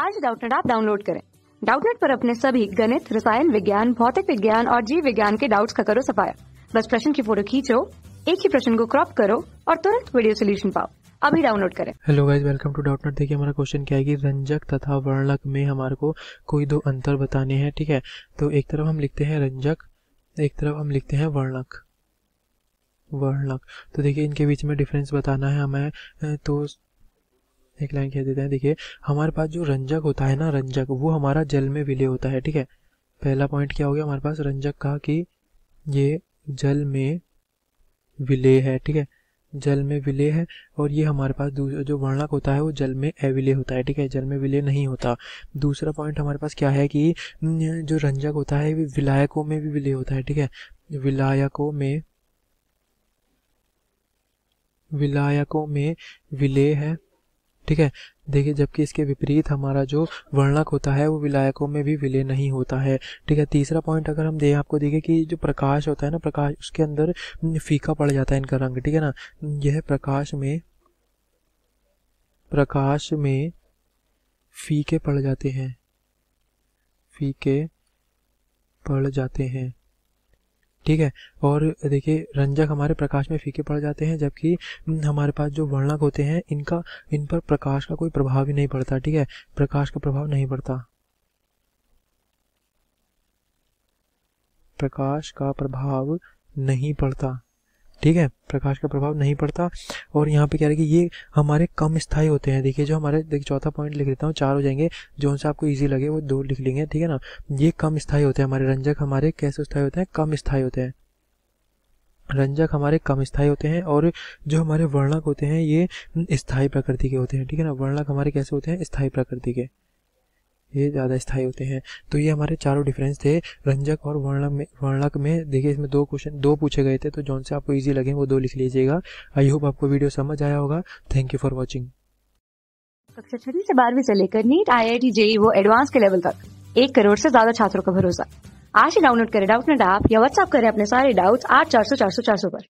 आज डाउटनेट आप डाउनलोड करें डाउटनेट पर अपने सभी गणित रसायन विज्ञान भौतिक विज्ञान और जीव विज्ञान के डाउट्स का करो सफाया बस प्रश्न की फोटो खींचो एक ही प्रश्न को क्रॉप करो और तुरंत वीडियो सोल्यूशन पाओ अभी डाउनलोड करें hello guys welcome to Doubtnut देखिए हमारा क्वेश्चन क्या है कि रंजक तथा वर्णक में हमारे को कोई दो अंतर बताने हैं ठीक है तो एक तरफ हम लिखते हैं रंजक एक तरफ हम लिखते हैं वर्णक वर्णक तो देखिए इनके बीच में डिफरेंस बताना है हमें तो एक लाइन कह देते हैं देखिए हमारे पास जो रंजक होता है ना रंजक वो हमारा जल में विलय होता है ठीक है पहला पॉइंट क्या हो गया हमारे पास रंजक का कि ये जल में विलय है ठीक है जल में विलय है और ये हमारे पास जो वर्णक होता है वो जल में अविलय होता है ठीक है जल में विलय नहीं होता दूसरा पॉइंट हमारे पास क्या है कि जो रंजक होता है विलायकों में भी विलय होता है ठीक है विलायकों में विलायकों में विलय है ठीक है देखिए जबकि इसके विपरीत हमारा जो वर्णक होता है वो विलायकों में भी विलय नहीं होता है ठीक है तीसरा पॉइंट अगर हम दे आपको देखें कि जो प्रकाश होता है ना प्रकाश उसके अंदर फीका पड़ जाता है इनका रंग ठीक है ना यह प्रकाश में प्रकाश में फीके पड़ जाते हैं फीके पड़ जाते हैं ठीक है और देखिए रंजक हमारे प्रकाश में फीके पड़ जाते हैं जबकि हम्म, हमारे पास जो वर्णक होते हैं इनका इन पर प्रकाश का कोई प्रभाव ही नहीं पड़ता ठीक है प्रकाश का प्रभाव नहीं पड़ता प्रकाश का प्रभाव नहीं पड़ता ठीक है प्रकाश का प्रभाव नहीं पड़ता और यहाँ पे क्या है कि ये हमारे कम स्थाई होते हैं देखिए जो हमारे देखिए चौथा पॉइंट लिख देता हूँ चार हो जाएंगे जो उनसे आपको ईजी लगे वो दो लिख लेंगे ठीक है ना ये कम स्थायी होते हैं हमारे रंजक हमारे कैसे स्थायी होते हैं कम स्थाई होते हैं रंजक हमारे कम स्थायी होते हैं और जो हमारे वर्णक होते हैं ये स्थायी प्रकृति के होते हैं ठीक है ना वर्णक हमारे कैसे होते हैं स्थायी प्रकृति के ये ज़्यादा स्थायी होते हैं तो ये हमारे चारों डिफरेंस थे रंजक और वर्णक में वर्णक में देखिए इसमें दो क्वेश्चन दो पूछे गए थे तो जौन से आपको इजी लगे वो दो लिख लीजिएगा आई होप आपको वीडियो समझ आया होगा थैंक यू फॉर वॉचिंग कक्षा छठी से बारहवीं से लेकर NEET I I T JEE वो एडवांस के लेवल तक एक करोड़ से ज्यादा छात्रों का भरोसा आज ही डाउनलोड करें डाउट नेट ऐप या व्हाट्सअप करें अपने सारे डाउट्स आठ चार सौ चार सौ चार सौ पर